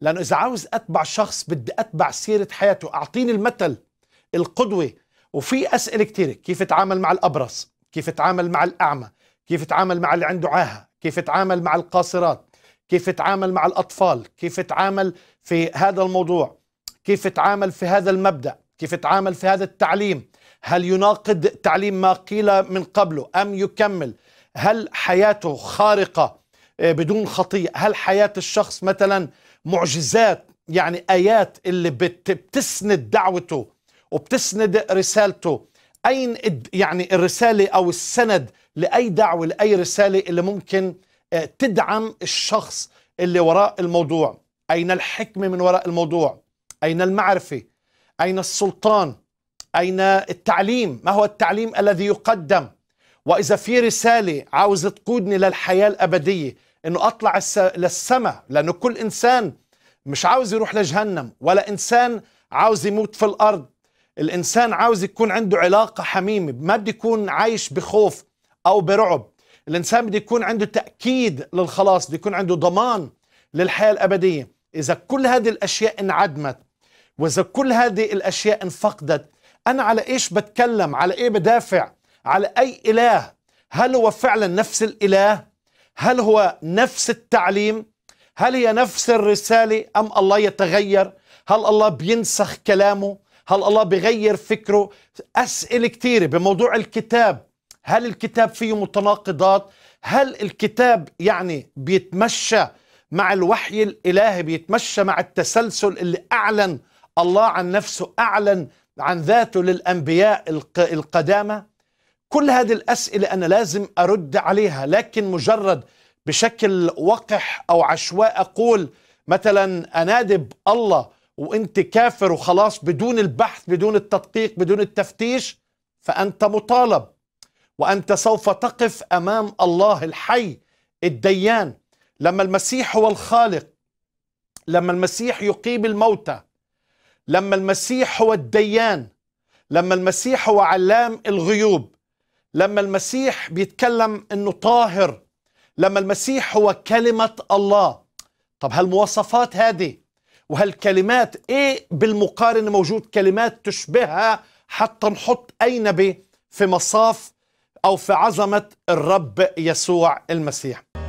لانه اذا عاوز اتبع شخص بدي اتبع سيره حياته اعطيني المثل القدوه وفي اسئله كثيره كيف اتعامل مع الابرص كيف اتعامل مع الاعمى كيف اتعامل مع اللي عنده عاهه كيف اتعامل مع القاصرات كيف اتعامل مع الاطفال كيف اتعامل في هذا الموضوع كيف اتعامل في هذا المبدا كيف اتعامل في هذا التعليم هل يناقض تعليم ما قيل من قبله ام يكمل هل حياته خارقه آه، بدون خطيئة هل حياة الشخص مثلا معجزات يعني آيات اللي بتسند دعوته وبتسند رسالته أين يعني الرسالة أو السند لأي دعوة لأي رسالة اللي ممكن آه، تدعم الشخص اللي وراء الموضوع أين الحكمة من وراء الموضوع أين المعرفة أين السلطان أين التعليم ما هو التعليم الذي يقدم وإذا في رسالة عاوزة تقودني للحياة الأبدية إنه أطلع للسماء لأنه كل إنسان مش عاوز يروح لجهنم ولا إنسان عاوز يموت في الأرض الإنسان عاوز يكون عنده علاقة حميمة ما بده يكون عايش بخوف أو برعب الإنسان بده يكون عنده تأكيد للخلاص بده يكون عنده ضمان للحياة الأبدية إذا كل هذه الأشياء انعدمت وإذا كل هذه الأشياء انفقدت أنا على إيش بتكلم على إيه بدافع على أي إله هل هو فعلا نفس الإله هل هو نفس التعليم هل هي نفس الرسالة أم الله يتغير هل الله بينسخ كلامه هل الله بيغير فكره أسئلة كثيرة بموضوع الكتاب هل الكتاب فيه متناقضات هل الكتاب يعني بيتمشى مع الوحي الإلهي بيتمشى مع التسلسل اللي أعلن الله عن نفسه أعلن عن ذاته للأنبياء القدامى كل هذه الأسئلة أنا لازم أرد عليها لكن مجرد بشكل وقح أو عشواء أقول مثلا أنادب الله وأنت كافر وخلاص بدون البحث بدون التدقيق بدون التفتيش فأنت مطالب وأنت سوف تقف أمام الله الحي الديان لما المسيح هو الخالق لما المسيح يقيم الموتى لما المسيح هو الديان لما المسيح هو علام الغيوب لما المسيح بيتكلم انه طاهر لما المسيح هو كلمة الله طب هالمواصفات هذه وهالكلمات ايه بالمقارنة موجود كلمات تشبهها حتى نحط اي نبي في مصاف او في عظمة الرب يسوع المسيح